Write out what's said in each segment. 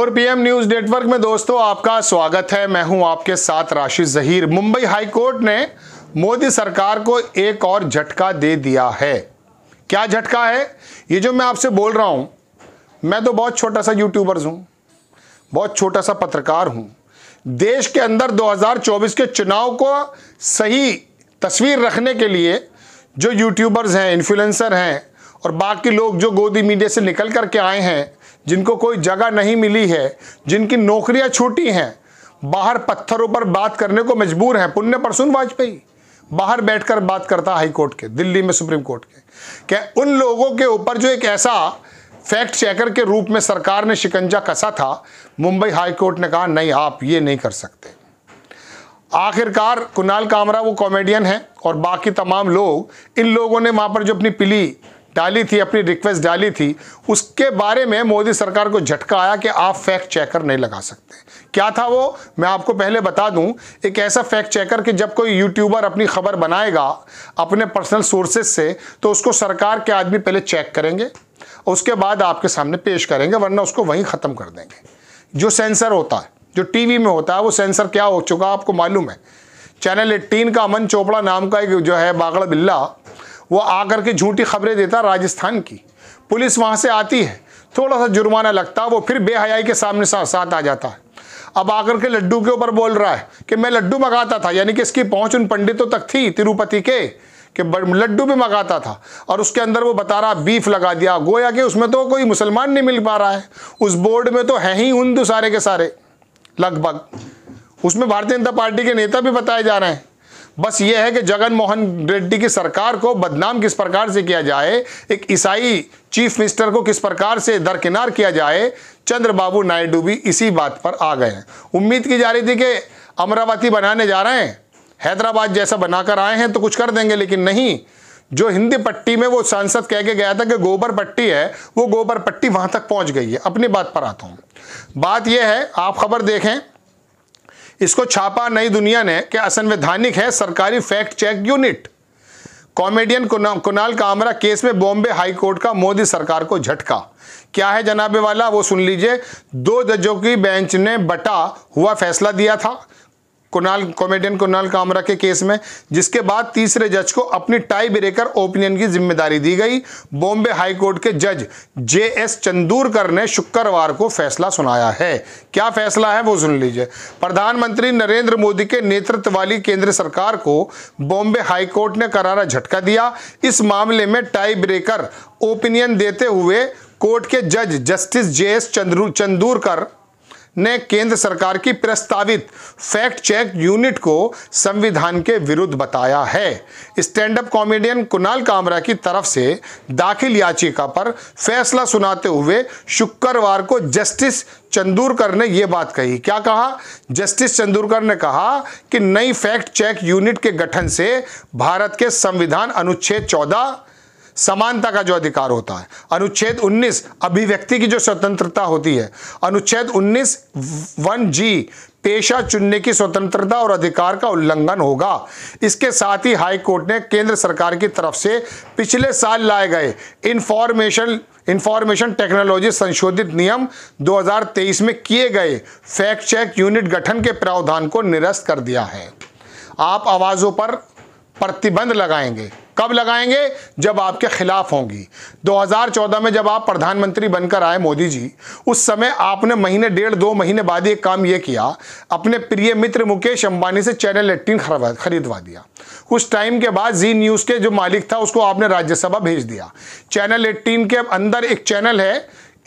और PM news network में दोस्तों आपका स्वागत है मैं हूं आपके साथ राशि जहीर मुंबई हाईकोर्ट ने मोदी सरकार को एक और झटका दे दिया है क्या झटका है ये जो मैं आपसे बोल रहा हूं मैं तो बहुत छोटा सा यूट्यूबर्स हूं बहुत छोटा सा पत्रकार हूं देश के अंदर 2024 के चुनाव को सही तस्वीर रखने के लिए जो यूट्यूबर्स हैं इन्फ्लुएंसर हैं और बाकी लोग जो गोदी मीडिया से निकल करके आए हैं जिनको कोई जगह नहीं मिली है जिनकी नौकरियां छूटी हैं बाहर पत्थरों पर बात करने को मजबूर हैं पुण्य परसून वाजपेयी बाहर बैठकर बात करता हाई कोर्ट के दिल्ली में सुप्रीम कोर्ट के क्या उन लोगों के ऊपर जो एक ऐसा फैक्ट चेकर के रूप में सरकार ने शिकंजा कसा था मुंबई हाई कोर्ट ने कहा नहीं आप ये नहीं कर सकते आखिरकार कुणाल कामरा वो कॉमेडियन है और बाकी तमाम लोग इन लोगों ने वहाँ पर जो अपनी पिली डाली थी अपनी रिक्वेस्ट डाली थी उसके बारे में मोदी सरकार को झटका आया कि आप फैक्ट चेकर नहीं लगा सकते क्या था वो मैं आपको पहले बता दूं एक ऐसा फैक्ट चेकर कि जब कोई यूट्यूबर अपनी खबर बनाएगा अपने पर्सनल सोर्सेज से तो उसको सरकार के आदमी पहले चेक करेंगे उसके बाद आपके सामने पेश करेंगे वरना उसको वहीं ख़त्म कर देंगे जो सेंसर होता है जो टी में होता है वो सेंसर क्या हो चुका आपको मालूम है चैनल एट्टीन का अमन चोपड़ा नाम का एक जो है बागड़ा बिल्ला वो आकर के झूठी खबरें देता राजस्थान की पुलिस वहाँ से आती है थोड़ा सा जुर्माना लगता वो फिर बेहयाई के सामने सा, साथ आ जाता है अब आकर के लड्डू के ऊपर बोल रहा है कि मैं लड्डू मंगाता था यानी कि इसकी पहुंच उन पंडितों तो तक थी तिरुपति के कि लड्डू भी मंगाता था और उसके अंदर वो बता रहा बीफ लगा दिया गोया कि उसमें तो कोई मुसलमान नहीं मिल पा रहा है उस बोर्ड में तो है ही हिंदू सारे के सारे लगभग उसमें भारतीय जनता पार्टी के नेता भी बताए जा रहे हैं बस ये है कि जगन मोहन रेड्डी की सरकार को बदनाम किस प्रकार से किया जाए एक ईसाई चीफ मिनिस्टर को किस प्रकार से दरकिनार किया जाए चंद्रबाबू नायडू भी इसी बात पर आ गए हैं उम्मीद की जा रही थी कि अमरावती बनाने जा रहे हैं हैदराबाद जैसा बनाकर आए हैं तो कुछ कर देंगे लेकिन नहीं जो हिंदी पट्टी में वो सांसद कह के गया था कि गोबर पट्टी है वो गोबर पट्टी वहां तक पहुंच गई है अपनी बात पर आता हूं बात यह है आप खबर देखें इसको छापा नई दुनिया ने कि असंवैधानिक है सरकारी fact check unit comedian Kunal Kamra case में बॉम्बे हाईकोर्ट का मोदी सरकार को झटका क्या है जनाबे वाला वो सुन लीजिए दो जजों की बेंच ने बटा हुआ फैसला दिया था कुणाल कॉमेडियन कुणाल कामरा के केस में जिसके बाद तीसरे जज को अपनी टाई ब्रेकर ओपिनियन की जिम्मेदारी दी गई बॉम्बे हाईकोर्ट के जज जे एस चंदूरकर ने शुक्रवार को फैसला सुनाया है क्या फैसला है वो सुन लीजिए प्रधानमंत्री नरेंद्र मोदी के नेतृत्व वाली केंद्र सरकार को बॉम्बे हाईकोर्ट ने करारा झटका दिया इस मामले में टाई ब्रेकर ओपिनियन देते हुए कोर्ट के जज जस्टिस जे एस चंदूरकर ने केंद्र सरकार की प्रस्तावित फैक्ट चेक यूनिट को संविधान के विरुद्ध बताया है stand up comedian Kunal Kamra की तरफ से दाखिल याचिका पर फैसला सुनाते हुए शुक्रवार को जस्टिस चंदूरकर ने यह बात कही क्या कहा जस्टिस चंदूरकर ने कहा कि नई फैक्ट चेक यूनिट के गठन से भारत के संविधान अनुच्छेद चौदह समानता का जो अधिकार होता है अनुच्छेद 19 अभिव्यक्ति की जो स्वतंत्रता होती है अनुच्छेद 19 वन जी पेशा चुनने की स्वतंत्रता और अधिकार का उल्लंघन होगा इसके साथ ही हाई कोर्ट ने केंद्र सरकार की तरफ से पिछले साल लाए गए इंफॉर्मेशन इंफॉर्मेशन टेक्नोलॉजी संशोधित नियम 2023 में किए गए फैक्ट चेक यूनिट गठन के प्रावधान को निरस्त कर दिया है आप आवाज़ों पर प्रतिबंध लगाएंगे कब लगाएंगे जब आपके खिलाफ होंगी 2014 में जब आप प्रधानमंत्री बनकर आए मोदी जी उस समय आपने महीने डेढ़ दो महीने बाद एक काम यह किया अपने प्रिय मित्र मुकेश अंबानी से चैनल एट्टीन खरीदवा दिया कुछ टाइम के बाद जी न्यूज़ के जो मालिक था उसको आपने राज्यसभा भेज दिया चैनल एट्टीन के अंदर एक चैनल है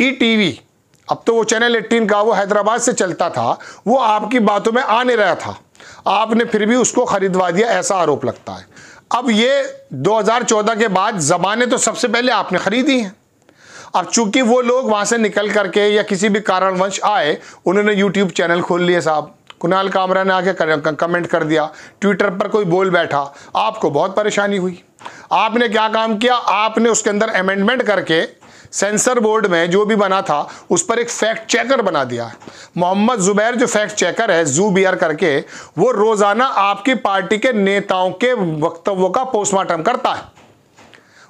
ई e टीवी अब तो वो चैनल एट्टीन का वो हैदराबाद से चलता था वो आपकी बातों में आ नहीं रहा था आपने फिर भी उसको खरीदवा दिया ऐसा आरोप लगता है अब ये 2014 के बाद ज़बानें तो सबसे पहले आपने ख़रीदी हैं अब चूंकि वो लोग वहां से निकल करके या किसी भी कारणवंश आए उन्होंने यूट्यूब चैनल खोल लिए साहब कुणाल कामरा ने आके कमेंट कर दिया ट्विटर पर कोई बोल बैठा आपको बहुत परेशानी हुई आपने क्या काम किया आपने उसके अंदर अमेंडमेंट करके सेंसर बोर्ड में जो भी बना था उस पर एक फैक्ट चेकर बना दिया मोहम्मद जुबैर जो फैक्ट चेकर है जू बी करके वो रोज़ाना आपकी पार्टी के नेताओं के वक्तव्यों का पोस्टमार्टम करता है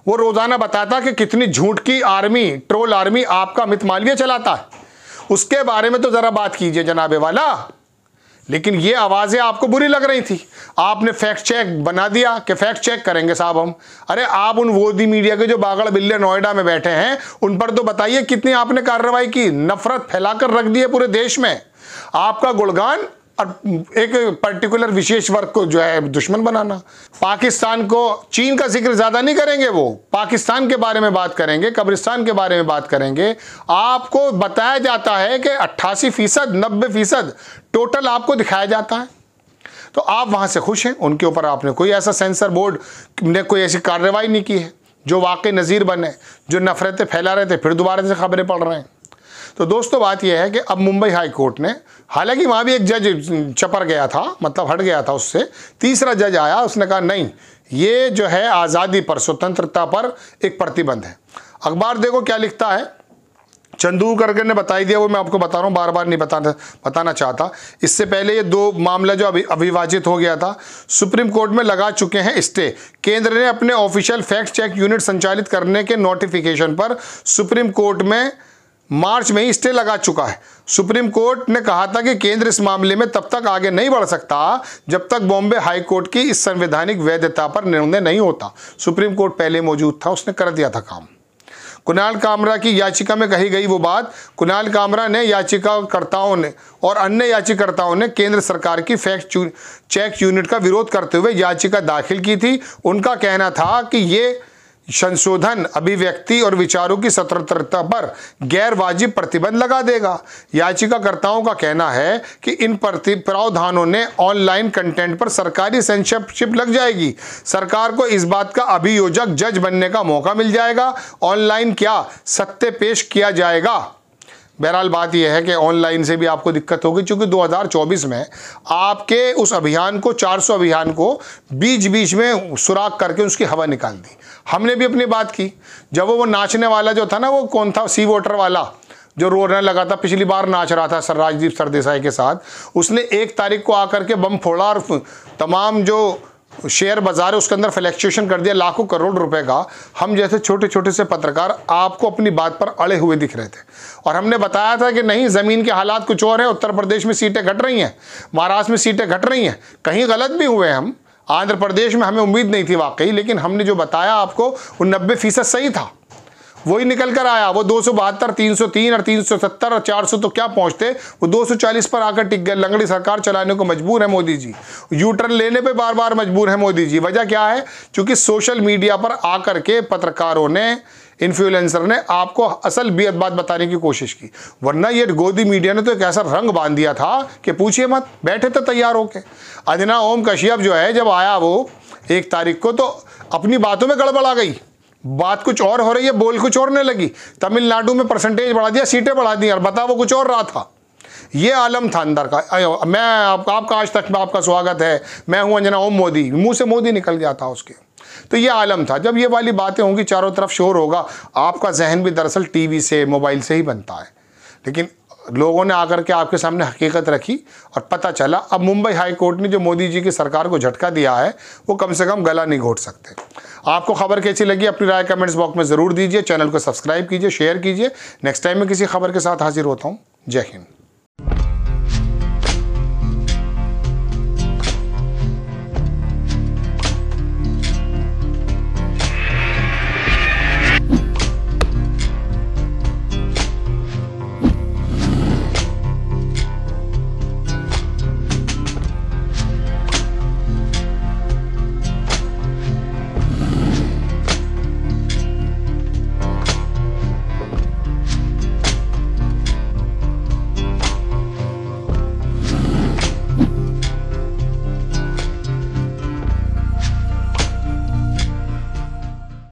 वो रोज़ाना बताता कि कितनी झूठ की आर्मी ट्रोल आर्मी आपका मित मालवीय चलाता है उसके बारे में तो ज़रा बात कीजिए जनाबे वाला लेकिन ये आवाज़ें आपको बुरी लग रही थी आपने फैक्ट चेक बना दिया कि फैक्ट चेक करेंगे साहब हम अरे आप उन वोदी मीडिया के जो बागड़ बिल्ले नोएडा में बैठे हैं उन पर तो बताइए कितनी आपने कार्रवाई की नफरत फैलाकर रख दी है पूरे देश में आपका गुणगान और एक पर्टिकुलर विशेष वर्ग को जो है दुश्मन बनाना पाकिस्तान को चीन का जिक्र ज़्यादा नहीं करेंगे वो पाकिस्तान के बारे में बात करेंगे कब्रिस्तान के बारे में बात करेंगे आपको बताया जाता है कि अट्ठासी फीसद नब्बे फीसद टोटल आपको दिखाया जाता है तो आप वहां से खुश हैं उनके ऊपर आपने कोई ऐसा सेंसर बोर्ड ने कोई ऐसी कार्रवाई नहीं की है जो वाकई नज़ीर बने जो नफ़रतें फैला रहे थे फिर दोबारा से खबरें पढ़ रहे हैं तो दोस्तों बात यह है कि अब मुंबई हाई कोर्ट ने हालांकि वहाँ भी एक जज चपर गया था मतलब हट गया था उससे तीसरा जज आया उसने कहा नहीं ये जो है आज़ादी पर स्वतंत्रता पर एक प्रतिबंध है अखबार देखो क्या लिखता है चंदू करके ने बताई दिया वो मैं आपको बता रहा हूँ बार बार नहीं बताना बताना चाहता इससे पहले ये दो मामला जो अभि अभिभाजित हो गया था सुप्रीम कोर्ट में लगा चुके हैं स्टे केंद्र ने अपने ऑफिशियल फैक्ट चेक यूनिट संचालित करने के नोटिफिकेशन पर सुप्रीम कोर्ट में मार्च में ही स्टे लगा चुका है सुप्रीम कोर्ट ने कहा था कि केंद्र इस मामले में तब तक आगे नहीं बढ़ सकता जब तक बॉम्बे हाई कोर्ट की इस संवैधानिक वैधता पर निर्णय नहीं होता सुप्रीम कोर्ट पहले मौजूद था उसने कर दिया था काम कुणाल कामरा की याचिका में कही गई वो बात कुणाल कामरा ने याचिकाकर्ताओं ने और अन्य याचिकाकर्ताओं ने केंद्र सरकार की फैक्ट चेक यूनिट का विरोध करते हुए याचिका दाखिल की थी उनका कहना था कि ये संशोधन अभिव्यक्ति और विचारों की स्वतंत्रता पर गैर वाजिब प्रतिबंध लगा देगा याचिकाकर्ताओं का कहना है कि इन प्रावधानों ने ऑनलाइन कंटेंट पर सरकारी सेंसरशिप लग जाएगी सरकार को इस बात का अभियोजक जज बनने का मौका मिल जाएगा ऑनलाइन क्या सत्य पेश किया जाएगा बहरहाल बात यह है कि ऑनलाइन से भी आपको दिक्कत होगी क्योंकि 2024 में आपके उस अभियान को 400 अभियान को बीच बीच में सुराख करके उसकी हवा निकाल दी हमने भी अपनी बात की जब वो नाचने वाला जो था ना वो कौन था सी वोटर वाला जो रोने लगा था पिछली बार नाच रहा था सर राजदीप सरदेसाई के साथ उसने एक तारीख को आकर के बम फोड़ा और तमाम जो शेयर बाजार है उसके अंदर फ्लैक्चुएशन कर दिया लाखों करोड़ रुपए का हम जैसे छोटे छोटे से पत्रकार आपको अपनी बात पर अड़े हुए दिख रहे थे और हमने बताया था कि नहीं ज़मीन के हालात कुछ और हैं उत्तर प्रदेश में सीटें घट रही हैं महाराष्ट्र में सीटें घट रही हैं कहीं गलत भी हुए हम आंध्र प्रदेश में हमें उम्मीद नहीं थी वाकई लेकिन हमने जो बताया आपको वो नब्बे फीसद सही था वही निकल कर आया वो दो सौ बहत्तर तीन सौ तीन और तीन सौ सत्तर और चार सौ तो क्या पहुंचते वो दो सौ चालीस पर आकर टिक गए लंगड़ी सरकार चलाने को मजबूर है मोदी जी यूटर्न लेने पर बार बार मजबूर है मोदी जी वजह क्या है चूंकि सोशल मीडिया पर आकर के पत्रकारों ने इन्फ्लुएंसर ने आपको असल बेहद बात बताने की कोशिश की वरना ये गोदी मीडिया ने तो एक ऐसा रंग बांध दिया था कि पूछिए मत बैठे तो तैयार होके अजना ओम कश्यप जो है जब आया वो एक तारीख को तो अपनी बातों में गड़बड़ आ गई बात कुछ और हो रही है बोल कुछ और नहीं लगी तमिलनाडु में परसेंटेज बढ़ा दिया सीटें बढ़ा दी और बता वो कुछ और रहा था ये आलम था अंदर का मैं आप, आपका आज तक में आपका स्वागत है मैं हूं अंजना ओम मोदी मुंह से मोदी निकल गया था उसके तो ये आलम था जब ये वाली बातें होंगी चारों तरफ शोर होगा आपका जहन भी दरअसल टीवी से मोबाइल से ही बनता है लेकिन लोगों ने आकर के आपके सामने हकीकत रखी और पता चला अब मुंबई हाई कोर्ट ने जो मोदी जी की सरकार को झटका दिया है वो कम से कम गला नहीं घोट सकते आपको खबर कैसी लगी अपनी राय कमेंट्स बॉक्स में ज़रूर दीजिए चैनल को सब्सक्राइब कीजिए शेयर कीजिए नेक्स्ट टाइम में किसी खबर के साथ हाजिर होता हूँ जय हिंद